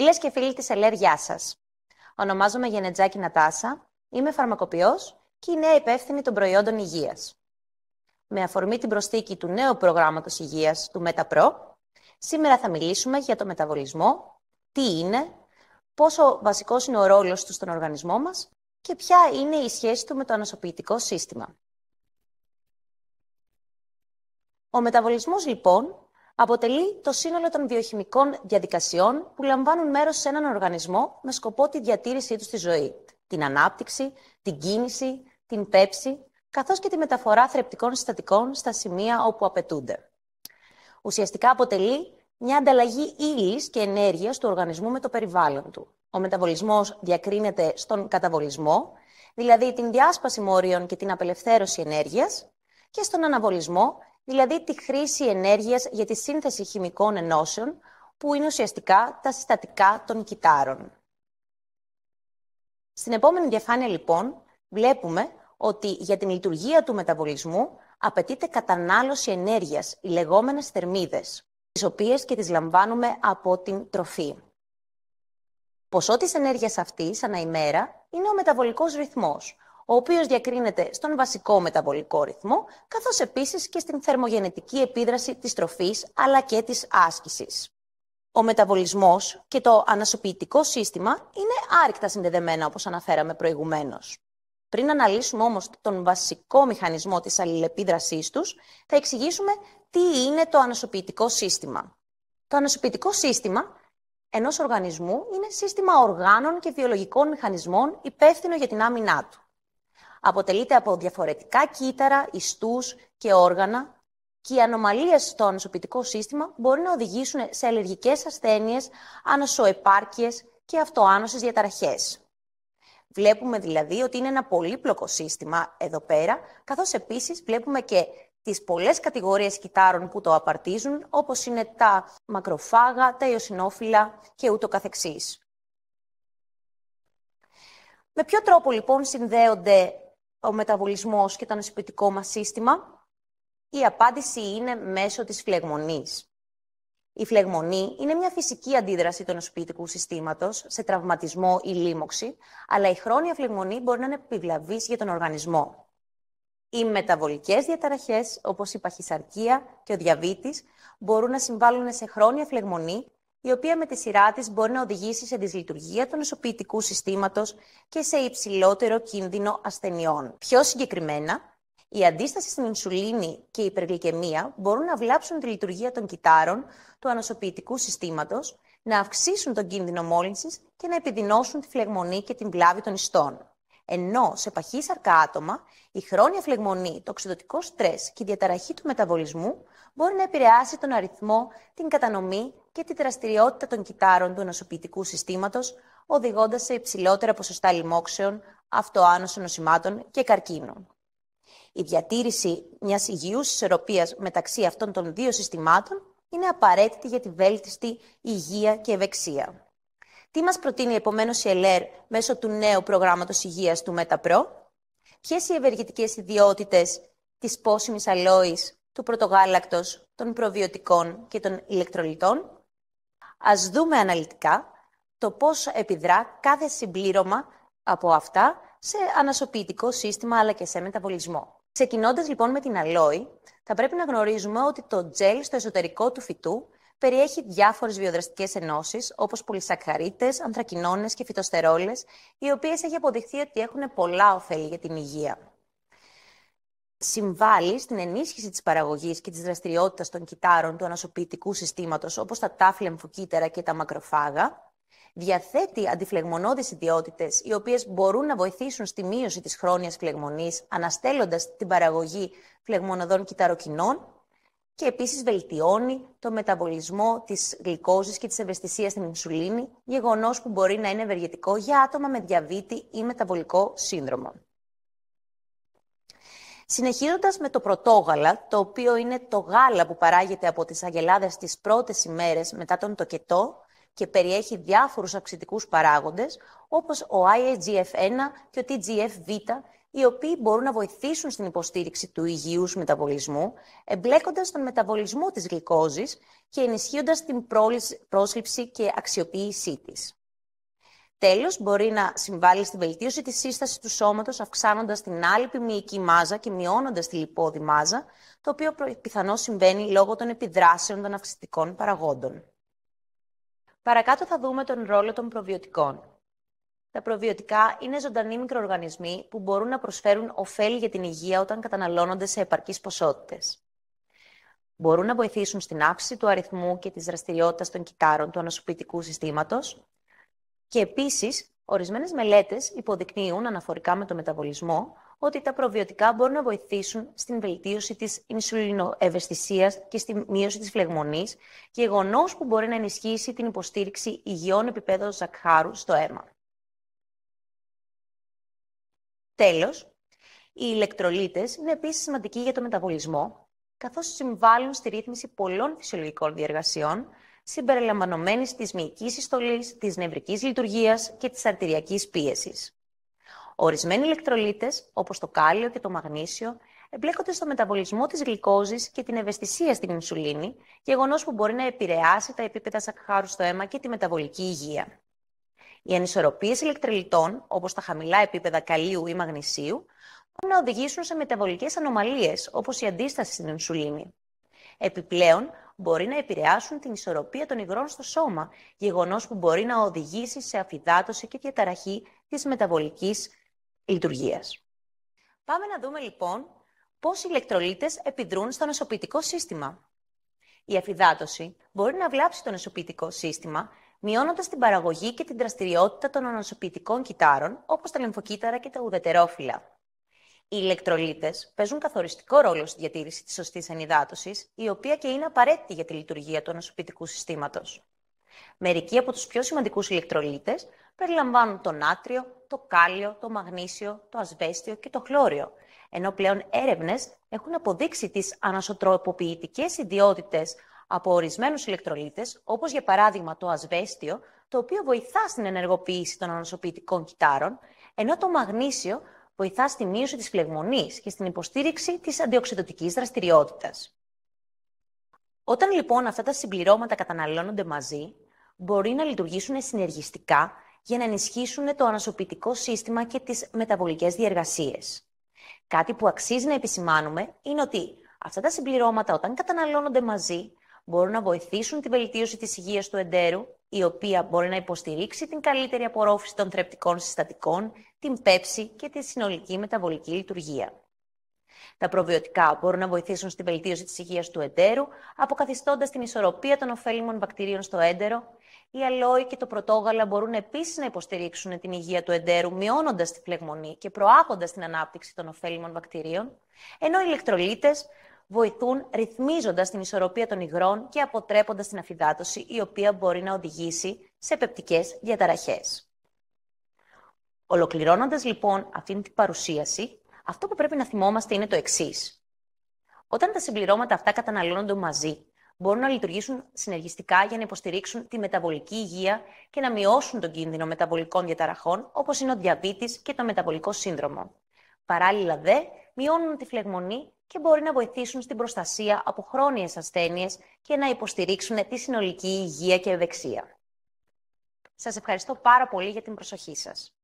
Φίλες και φίλοι της ΕΛΕΡ, γεια σας. Ονομάζομαι Γενετζάκη Νατάσα, είμαι φαρμακοποιός και η νέα υπεύθυνη των προϊόντων υγείας. Με αφορμή την προσθήκη του νέου προγράμματος υγείας του ΜΕΤΑΠΡΟ, σήμερα θα μιλήσουμε για το μεταβολισμό, τι είναι, πόσο βασικός είναι ο ρόλος του στον οργανισμό μας και ποια είναι η σχέση του με το ανασωπητικό σύστημα. Ο μεταβολισμός, λοιπόν, αποτελεί το σύνολο των βιοχημικών διαδικασιών που λαμβάνουν μέρος σε έναν οργανισμό με σκοπό τη διατήρησή τους στη ζωή, την ανάπτυξη, την κίνηση, την πέψη, καθώς και τη μεταφορά θρεπτικών συστατικών στα σημεία όπου απαιτούνται. Ουσιαστικά αποτελεί μια ανταλλαγή ύλης και ενέργειας του οργανισμού με το περιβάλλον του. Ο μεταβολισμός διακρίνεται στον καταβολισμό, δηλαδή την διάσπαση μορίων και την απελευθέρωση ενέργειας, και στον αναβολισμό, δηλαδή τη χρήση ενέργειας για τη σύνθεση χημικών ενώσεων, που είναι ουσιαστικά τα συστατικά των κυτάρων. Στην επόμενη διαφάνεια, λοιπόν, βλέπουμε ότι για την λειτουργία του μεταβολισμού απαιτείται κατανάλωση ενέργειας, οι λεγόμενες θερμίδες, τις οποίες και τις λαμβάνουμε από την τροφή. Ποσό της ενέργειας αυτής, ανά ημέρα είναι ο μεταβολικός ρυθμός, ο οποίος διακρίνεται στον βασικό μεταβολικό ρυθμό, καθώς επίσης και στην θερμογενετική επίδραση της τροφής, αλλά και της άσκησης. Ο μεταβολισμός και το ανασωπητικό σύστημα είναι άρρηκτα συνδεδεμένα, όπως αναφέραμε προηγουμένως. Πριν αναλύσουμε όμως τον βασικό μηχανισμό της αλληλεπίδρασής τους, θα εξηγήσουμε τι είναι το ανασωπητικό σύστημα. Το ανασωπητικό σύστημα ενός οργανισμού είναι σύστημα οργάνων και βιολογικών μηχανισμών υπεύθυνο για την άμυνά του αποτελείται από διαφορετικά κύτταρα, ιστούς και όργανα και οι ανομαλίες στο ανοσοποιητικό σύστημα μπορεί να οδηγήσουν σε αλλεργικές ασθένειες, ανοσοεπάρκειες και αυτοάνωσες διαταραχές. Βλέπουμε δηλαδή ότι είναι ένα πολύπλοκο σύστημα εδώ πέρα, καθώς επίσης βλέπουμε και τις πολλές κατηγορίες κυτάρων που το απαρτίζουν, όπως είναι τα μακροφάγα, τα ιωσινόφυλλα και ούτω καθεξής. Με ποιο τρόπο λοιπόν συνδέονται ο μεταβολισμός και το ανασυπητικό μας σύστημα, η απάντηση είναι μέσω της φλεγμονής. Η φλεγμονή είναι μια φυσική αντίδραση του νοσοποιητικού συστήματος σε τραυματισμό ή λίμωξη, αλλά η χρόνια φλεγμονή μπορεί να είναι επιβλαβής για τον οργανισμό. Οι μεταβολικές διαταραχές, όπως η παχυσαρκία και ο διαβήτης, μπορούν να συμβάλλουν σε χρόνια φλεγμονή η οποία με τη σειρά της μπορεί να οδηγήσει σε δυσλειτουργία του νοσοποιητικού συστήματος και σε υψηλότερο κίνδυνο ασθενειών. Πιο συγκεκριμένα, η αντίσταση στην ινσουλίνη και η υπεργλυκαιμία μπορούν να βλάψουν τη λειτουργία των κυτάρων του ανοσοποιητικού συστήματος, να αυξήσουν τον κίνδυνο μόλυνσης και να επιδεινώσουν τη φλεγμονή και την βλάβη των ιστών. Ενώ σε παχύσαρκα άτομα, η χρόνια φλεγμονή, το οξυδοτικό στρες και η διαταραχή του μεταβολισμού μπορεί να επηρεάσει τον αριθμό, την κατανομή και τη δραστηριότητα των κυτάρων του νοσοποιητικού συστήματος, οδηγώντας σε υψηλότερα ποσοστά λοιμόξεων, αυτοάνωσων νοσημάτων και καρκίνων. Η διατήρηση μιας υγιούς ισορροπίας μεταξύ αυτών των δύο συστημάτων είναι απαραίτητη για τη βέλτιστη υγεία και ευεξία. Τι μας προτείνει επομένως η ΕΛΕΡ μέσω του νέου προγράμματος υγείας του ΜΕΤΑΠΡΟ, Ποιες οι ευεργετικές ιδιότητες της πόσιμης αλόης, του πρωτογάλακτος, των προβιωτικών και των ηλεκτρολιτών, Ας δούμε αναλυτικά το πώς επιδρά κάθε συμπλήρωμα από αυτά σε ανασωπητικό σύστημα αλλά και σε μεταβολισμό. Ξεκινώντας λοιπόν με την αλόη, θα πρέπει να γνωρίζουμε ότι το τζέλ στο εσωτερικό του φυτού περιέχει διάφορες βιοδραστικές ενώσεις όπως πολυσακχαρίτες, ανθρακινώνες και φυτοστερόλες, οι οποίες έχει αποδειχθεί ότι έχουν πολλά ωφέλη για την υγεία συμβάλλει στην ενίσχυση της παραγωγής και της δραστηριότητας των κυτάρων του ανασωπητικού συστήματος, όπως τα τάφλε κύτταρα και τα μακροφάγα, διαθέτει αντιφλεγμονώδεις ιδιότητες, οι οποίες μπορούν να βοηθήσουν στη μείωση της χρόνιας φλεγμονής, αναστέλλοντας την παραγωγή φλεγμονωδών κυταροκινών και επίσης βελτιώνει το μεταβολισμό της γλυκόζης και της ευαισθησίας στην ινσουλίνη, γεγονός που μπορεί να είναι ευεργετικό για άτομα με διαβήτη ή μεταβολικό σύνδρομο. Συνεχίζοντας με το πρωτόγαλα, το οποίο είναι το γάλα που παράγεται από τις αγελάδες τις πρώτες ημέρες μετά τον τοκετό και περιέχει διάφορους αυξητικούς παράγοντες, όπως ο IAGF1 και ο TGF-β, οι οποίοι μπορούν να βοηθήσουν στην υποστήριξη του υγιούς μεταβολισμού, εμπλέκοντας τον μεταβολισμό της γλυκόζης και ενισχύοντας την πρόσληψη και αξιοποίησή της. Τέλος, μπορεί να συμβάλλει στη βελτίωση της σύστασης του σώματος, αυξάνοντας την άλλη μυϊκή μάζα και μειώνοντας τη λιπόδη μάζα, το οποίο πιθανώς συμβαίνει λόγω των επιδράσεων των αυξητικών παραγόντων. Παρακάτω θα δούμε τον ρόλο των προβιωτικών. Τα προβιωτικά είναι ζωντανοί μικροοργανισμοί που μπορούν να προσφέρουν ωφέλη για την υγεία όταν καταναλώνονται σε επαρκείς ποσότητες. Μπορούν να βοηθήσουν στην αύξηση του αριθμού και της δραστηριότητας των κυτάρων του ανασωπητικού συστήματος. Και επίσης, ορισμένες μελέτες υποδεικνύουν αναφορικά με το μεταβολισμό ότι τα προβιωτικά μπορούν να βοηθήσουν στην βελτίωση της ινσουλινοευαισθησίας και στη μείωση της φλεγμονής, γεγονός που μπορεί να ενισχύσει την υποστήριξη υγιών επιπέδων ζακχάρου στο αίμα. Τέλος, οι ηλεκτρολίτες είναι επίσης σημαντικοί για το μεταβολισμό, καθώς συμβάλλουν στη ρύθμιση πολλών φυσιολογικών διεργασιών, συμπεριλαμβανομένης της μυϊκής συστολής, της νευρικής λειτουργίας και της αρτηριακής πίεσης. Ορισμένοι ηλεκτρολίτες, όπως το κάλιο και το μαγνήσιο, εμπλέκονται στο μεταβολισμό της γλυκόζης και την ευαισθησία στην ινσουλίνη, γεγονός που μπορεί να επηρεάσει τα επίπεδα σακχάρου στο αίμα και τη μεταβολική υγεία. Οι ανισορροπίες ηλεκτρολιτών, όπως τα χαμηλά επίπεδα καλίου ή μαγνησίου, μπορούν να οδηγήσουν σε μεταβολικές ανομαλίες, όπως η αντίσταση στην ινσουλίνη. Επιπλέον, μπορεί να επηρεάσουν την ισορροπία των υγρών στο σώμα, γεγονός που μπορεί να οδηγήσει σε αφυδάτωση και διαταραχή της μεταβολικής λειτουργίας. Πάμε να δούμε λοιπόν πώς οι ηλεκτρολίτες επιδρούν στο νοσοποιητικό σύστημα. Η αφυδάτωση μπορεί να βλάψει το νοσοποιητικό σύστημα, μειώνοντας την παραγωγή και την δραστηριότητα των νοσοποιητικών κυτάρων, όπως τα λεμφοκύτταρα και τα ουδετερόφυλλα. Οι ηλεκτρολίτες παίζουν καθοριστικό ρόλο στη διατήρηση της σωστής ενυδάτωσης, η οποία και είναι απαραίτητη για τη λειτουργία του ανοσοποιητικού συστήματος. Μερικοί από τους πιο σημαντικούς ηλεκτρολίτες περιλαμβάνουν το νάτριο, το κάλιο, το μαγνήσιο, το ασβέστιο και το χλώριο, ενώ πλέον έρευνες έχουν αποδείξει τις ανασωτροποποιητικέ ιδιότητες από ορισμένους ηλεκτρολίτες, όπως για παράδειγμα το ασβέστιο, το οποίο βοηθά στην ενεργοποίηση των ανασωπητικών κυτάρων, ενώ το μαγνήσιο βοηθά στη μείωση της φλεγμονής και στην υποστήριξη της αντιοξυδοτικής δραστηριότητας. Όταν λοιπόν αυτά τα συμπληρώματα καταναλώνονται μαζί, μπορεί να λειτουργήσουν συνεργιστικά για να ενισχύσουν το ανασωπητικό σύστημα και τις μεταβολικές διεργασίες. Κάτι που αξίζει να επισημάνουμε είναι ότι αυτά τα συμπληρώματα όταν καταναλώνονται μαζί μπορούν να βοηθήσουν τη βελτίωση της υγείας του εντέρου η οποία μπορεί να υποστηρίξει την καλύτερη απορρόφηση των θρεπτικών συστατικών, την πέψη και τη συνολική μεταβολική λειτουργία. Τα προβιωτικά μπορούν να βοηθήσουν στην βελτίωση της υγείας του εντέρου, αποκαθιστώντας την ισορροπία των ωφέλιμων βακτηρίων στο έντερο. Οι αλόοι και το πρωτόγαλα μπορούν επίσης να υποστηρίξουν την υγεία του εντέρου, μειώνοντας τη φλεγμονή και προάγοντας την ανάπτυξη των ωφέλιμων βακτηρίων, ενώ οι ηλεκτρολίτες βοηθούν ρυθμίζοντας την ισορροπία των υγρών και αποτρέποντας την αφυδάτωση, η οποία μπορεί να οδηγήσει σε πεπτικέ διαταραχές. Ολοκληρώνοντας λοιπόν αυτήν την παρουσίαση, αυτό που πρέπει να θυμόμαστε είναι το εξής. Όταν τα συμπληρώματα αυτά καταναλώνονται μαζί, μπορούν να λειτουργήσουν συνεργιστικά για να υποστηρίξουν τη μεταβολική υγεία και να μειώσουν τον κίνδυνο μεταβολικών διαταραχών, όπως είναι ο διαβήτης και το μεταβολικό σύνδρομο. Παράλληλα, δε, μειώνουν τη φλεγμονή και μπορεί να βοηθήσουν στην προστασία από χρόνιες ασθένειες και να υποστηρίξουν τη συνολική υγεία και ευεξία. Σας ευχαριστώ πάρα πολύ για την προσοχή σας.